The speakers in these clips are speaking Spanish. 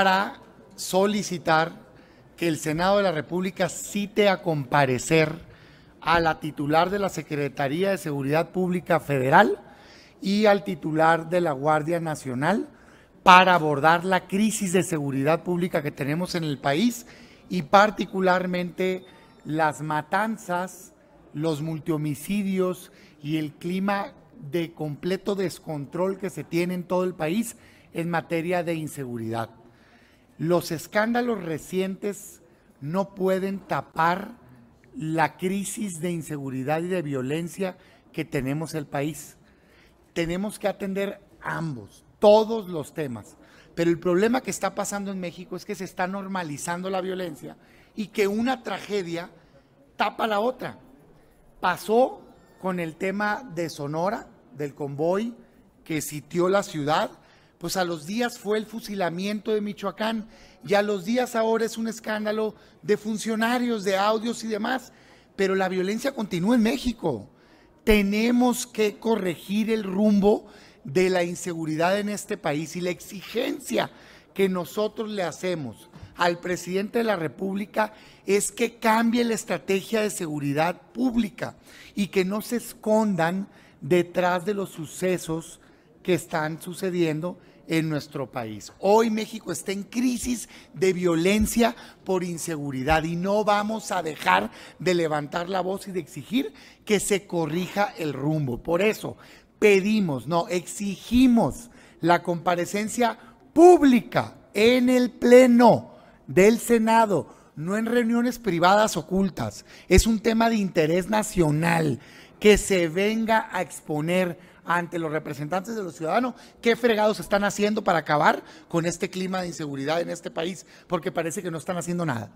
para solicitar que el Senado de la República cite a comparecer a la titular de la Secretaría de Seguridad Pública Federal y al titular de la Guardia Nacional para abordar la crisis de seguridad pública que tenemos en el país y particularmente las matanzas, los multihomicidios y el clima de completo descontrol que se tiene en todo el país en materia de inseguridad los escándalos recientes no pueden tapar la crisis de inseguridad y de violencia que tenemos el país. Tenemos que atender ambos, todos los temas. Pero el problema que está pasando en México es que se está normalizando la violencia y que una tragedia tapa la otra. Pasó con el tema de Sonora, del convoy que sitió la ciudad, pues a los días fue el fusilamiento de Michoacán y a los días ahora es un escándalo de funcionarios, de audios y demás. Pero la violencia continúa en México. Tenemos que corregir el rumbo de la inseguridad en este país y la exigencia que nosotros le hacemos al presidente de la República es que cambie la estrategia de seguridad pública y que no se escondan detrás de los sucesos que están sucediendo en nuestro país. Hoy México está en crisis de violencia por inseguridad y no vamos a dejar de levantar la voz y de exigir que se corrija el rumbo. Por eso pedimos, no, exigimos la comparecencia pública en el Pleno del Senado, no en reuniones privadas ocultas. Es un tema de interés nacional que se venga a exponer ante los representantes de los ciudadanos qué fregados están haciendo para acabar con este clima de inseguridad en este país, porque parece que no están haciendo nada.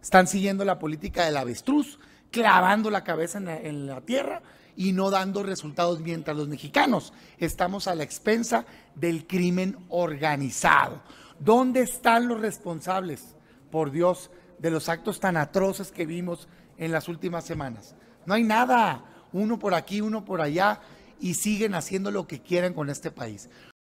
Están siguiendo la política del avestruz, clavando la cabeza en la, en la tierra y no dando resultados mientras los mexicanos estamos a la expensa del crimen organizado. ¿Dónde están los responsables, por Dios, de los actos tan atroces que vimos en las últimas semanas? No hay nada, uno por aquí, uno por allá, y siguen haciendo lo que quieran con este país.